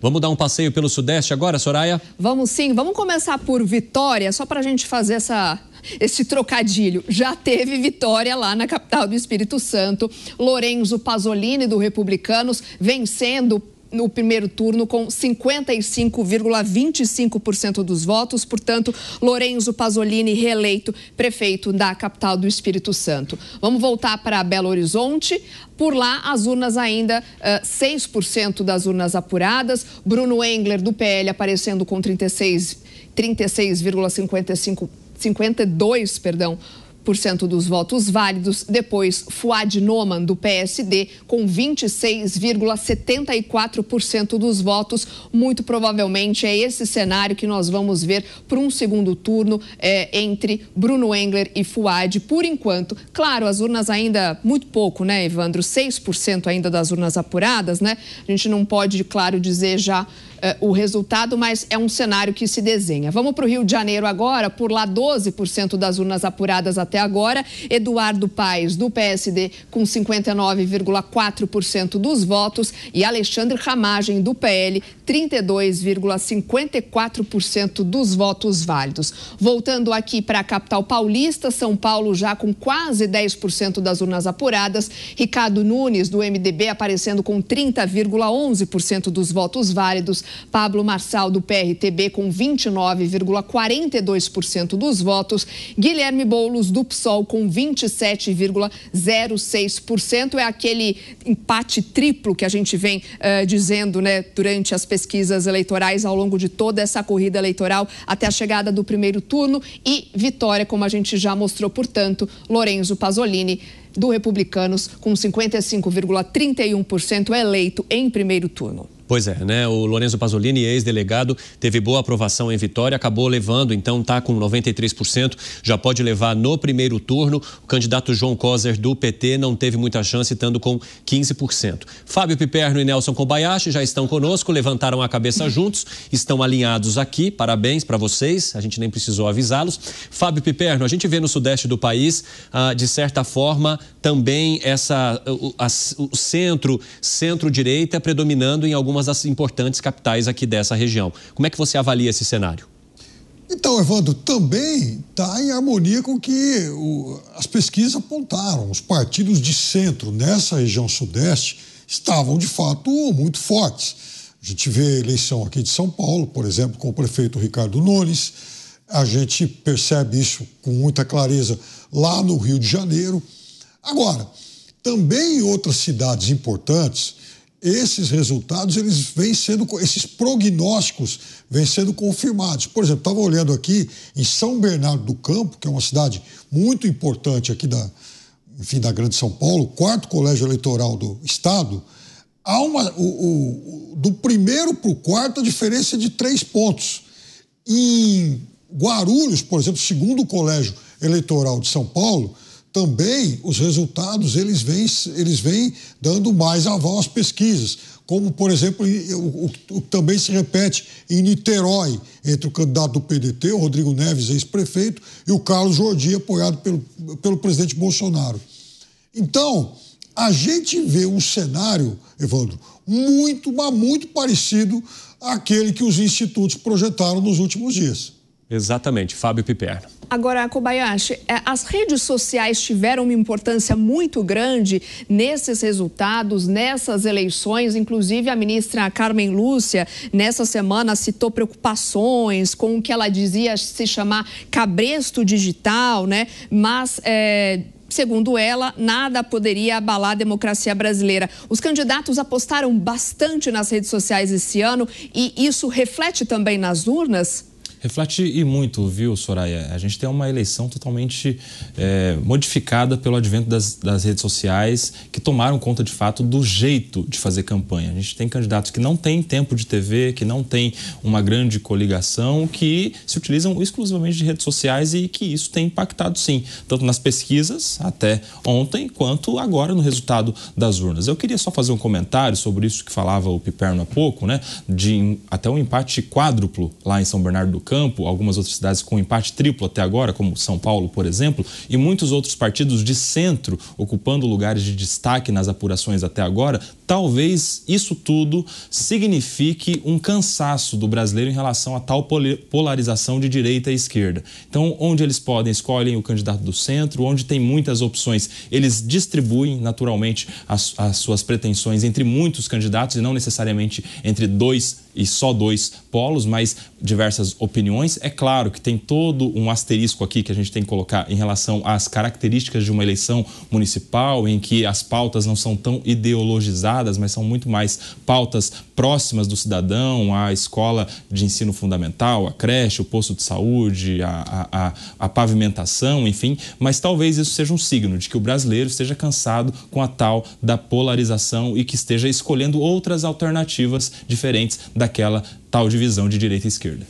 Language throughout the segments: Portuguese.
Vamos dar um passeio pelo Sudeste agora, Soraya? Vamos sim, vamos começar por Vitória, só para a gente fazer essa esse trocadilho. Já teve vitória lá na capital do Espírito Santo. Lorenzo Pasolini, do Republicanos, vencendo no primeiro turno com 55,25% dos votos. Portanto, Lorenzo Pasolini reeleito prefeito da capital do Espírito Santo. Vamos voltar para Belo Horizonte. Por lá, as urnas ainda, uh, eh, 6% das urnas apuradas. Bruno Engler, do PL, aparecendo com 36,55%. 36, 52, perdão, 20% dos votos válidos, depois Fuad Noman, do PSD, com 26,74% dos votos. Muito provavelmente é esse cenário que nós vamos ver para um segundo turno é, entre Bruno Engler e Fuad. Por enquanto, claro, as urnas ainda muito pouco, né, Evandro? 6% ainda das urnas apuradas, né? A gente não pode, claro, dizer já uh, o resultado, mas é um cenário que se desenha. Vamos para o Rio de Janeiro agora, por lá 12% das urnas apuradas até agora. Eduardo Paes, do PSD, com 59,4% dos votos e Alexandre Ramagem, do PL, 32,54% dos votos válidos. Voltando aqui para a capital paulista, São Paulo já com quase 10% das urnas apuradas, Ricardo Nunes, do MDB, aparecendo com 30,11% dos votos válidos, Pablo Marçal, do PRTB, com 29,42% dos votos. Guilherme Boulos, do PSOL, com 27,06%. É aquele empate triplo que a gente vem uh, dizendo né, durante as pesquisas eleitorais ao longo de toda essa corrida eleitoral até a chegada do primeiro turno e vitória, como a gente já mostrou, portanto, Lorenzo Pasolini do Republicanos, com 55,31%, eleito em primeiro turno. Pois é, né? O Lorenzo Pasolini, ex-delegado, teve boa aprovação em Vitória, acabou levando, então tá com 93%, já pode levar no primeiro turno. O candidato João Coser do PT não teve muita chance, estando com 15%. Fábio Piperno e Nelson Kobayashi já estão conosco, levantaram a cabeça juntos, estão alinhados aqui. Parabéns para vocês, a gente nem precisou avisá-los. Fábio Piperno, a gente vê no sudeste do país, ah, de certa forma, também essa, o, a, o centro, centro-direita predominando em algumas das importantes capitais aqui dessa região. Como é que você avalia esse cenário? Então, Evandro, também está em harmonia com que o, as pesquisas apontaram. Os partidos de centro nessa região sudeste estavam, de fato, muito fortes. A gente vê a eleição aqui de São Paulo, por exemplo, com o prefeito Ricardo Nunes. A gente percebe isso com muita clareza lá no Rio de Janeiro. Agora, também em outras cidades importantes, esses resultados eles vêm sendo esses prognósticos vêm sendo confirmados. Por exemplo, estava olhando aqui em São Bernardo do Campo, que é uma cidade muito importante aqui da enfim da Grande São Paulo, quarto colégio eleitoral do estado, há uma o, o do primeiro para o quarto a diferença é de três pontos. Em Guarulhos, por exemplo, segundo colégio eleitoral de São Paulo, também os resultados eles vêm, eles vêm dando mais aval às pesquisas, como, por exemplo, o que também se repete em Niterói, entre o candidato do PDT, o Rodrigo Neves, ex-prefeito, e o Carlos Jordi, apoiado pelo, pelo presidente Bolsonaro. Então, a gente vê um cenário, Evandro, muito, mas muito parecido àquele que os institutos projetaram nos últimos dias. Exatamente, Fábio Piperno. Agora, Kobayashi, é, as redes sociais tiveram uma importância muito grande nesses resultados, nessas eleições. Inclusive, a ministra Carmen Lúcia, nessa semana, citou preocupações com o que ela dizia se chamar cabresto digital, né? Mas. É segundo ela, nada poderia abalar a democracia brasileira. Os candidatos apostaram bastante nas redes sociais esse ano e isso reflete também nas urnas? reflete e muito, viu, Soraya? A gente tem uma eleição totalmente é, modificada pelo advento das, das redes sociais, que tomaram conta, de fato, do jeito de fazer campanha. A gente tem candidatos que não têm tempo de TV, que não têm uma grande coligação, que se utilizam exclusivamente de redes sociais e que isso tem impactado, sim, tanto nas pesquisas até ontem, quanto agora no resultado das urnas. Eu queria só fazer um comentário sobre isso que falava o Piperno há pouco, né? De até um empate quádruplo lá em São Bernardo do campo, algumas outras cidades com empate triplo até agora, como São Paulo, por exemplo, e muitos outros partidos de centro ocupando lugares de destaque nas apurações até agora, talvez isso tudo signifique um cansaço do brasileiro em relação a tal polarização de direita e esquerda. Então, onde eles podem, escolhem o candidato do centro, onde tem muitas opções, eles distribuem naturalmente as, as suas pretensões entre muitos candidatos e não necessariamente entre dois e só dois polos, mas diversas opiniões opiniões. É claro que tem todo um asterisco aqui que a gente tem que colocar em relação às características de uma eleição municipal, em que as pautas não são tão ideologizadas, mas são muito mais pautas próximas do cidadão, a escola de ensino fundamental, a creche, o posto de saúde, a, a, a, a pavimentação, enfim. Mas talvez isso seja um signo de que o brasileiro esteja cansado com a tal da polarização e que esteja escolhendo outras alternativas diferentes daquela tal divisão de direita e esquerda.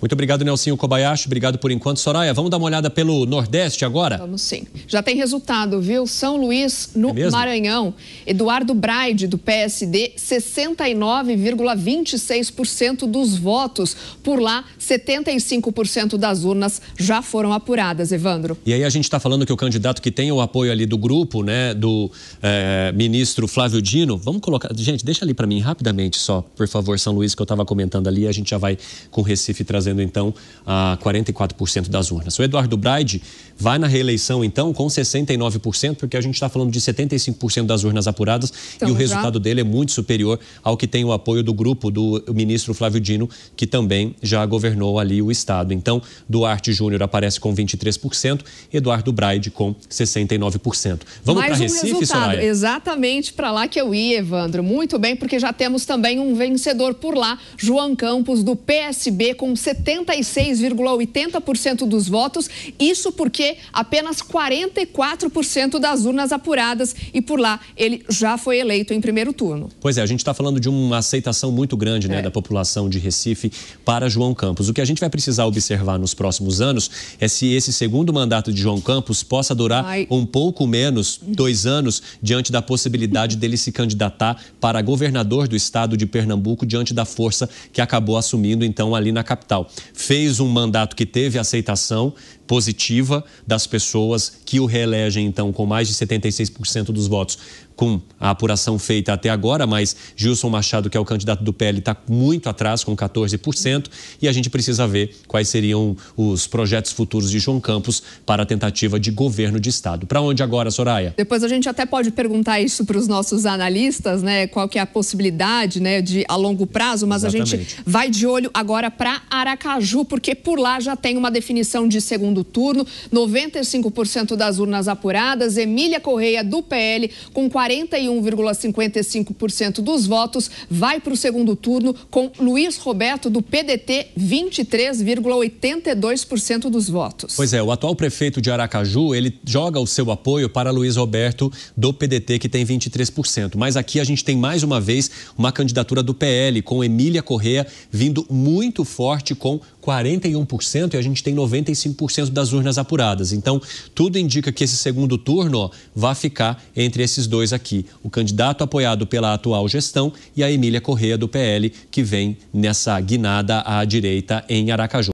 Muito obrigado, Nelsinho Kobayashi. Obrigado por enquanto, Soraya. Vamos dar uma olhada pelo Nordeste agora? Vamos sim. Já tem resultado, viu? São Luís, no é Maranhão. Eduardo Braide, do PSD, 69,26% dos votos. Por lá, 75% das urnas já foram apuradas, Evandro. E aí a gente está falando que o candidato que tem o apoio ali do grupo, né, do é, ministro Flávio Dino, vamos colocar... Gente, deixa ali para mim rapidamente só, por favor, São Luís, que eu estava comentando ali. A gente já vai com Recife trazer trazendo então a 44% das urnas. O Eduardo Braide vai na reeleição então com 69%, porque a gente está falando de 75% das urnas apuradas então, e o já... resultado dele é muito superior ao que tem o apoio do grupo do ministro Flávio Dino, que também já governou ali o estado. Então, Duarte Júnior aparece com 23%, Eduardo Braide com 69%. Vamos para um Recife, resultado. Soraya? Exatamente para lá que eu ia, Evandro. Muito bem, porque já temos também um vencedor por lá, João Campos do PSB com 70 76,80% dos votos, isso porque apenas 44% das urnas apuradas e por lá ele já foi eleito em primeiro turno. Pois é, a gente está falando de uma aceitação muito grande né, é. da população de Recife para João Campos. O que a gente vai precisar observar nos próximos anos é se esse segundo mandato de João Campos possa durar Ai. um pouco menos, dois anos, diante da possibilidade dele se candidatar para governador do estado de Pernambuco, diante da força que acabou assumindo então ali na capital fez um mandato que teve aceitação positiva das pessoas que o reelegem, então, com mais de 76% dos votos com a apuração feita até agora, mas Gilson Machado, que é o candidato do PL, está muito atrás, com 14%, e a gente precisa ver quais seriam os projetos futuros de João Campos para a tentativa de governo de Estado. Para onde agora, Soraya? Depois a gente até pode perguntar isso para os nossos analistas, né? Qual que é a possibilidade né, de a longo prazo, mas Exatamente. a gente vai de olho agora para Aracaju, porque por lá já tem uma definição de segundo turno, 95% das urnas apuradas, Emília Correia do PL com 40 41,55% dos votos, vai para o segundo turno com Luiz Roberto, do PDT, 23,82% dos votos. Pois é, o atual prefeito de Aracaju, ele joga o seu apoio para Luiz Roberto, do PDT, que tem 23%. Mas aqui a gente tem mais uma vez uma candidatura do PL, com Emília Correa vindo muito forte com 41% e a gente tem 95% das urnas apuradas. Então, tudo indica que esse segundo turno vai ficar entre esses dois aqui aqui o candidato apoiado pela atual gestão e a Emília Correia do PL, que vem nessa guinada à direita em Aracaju.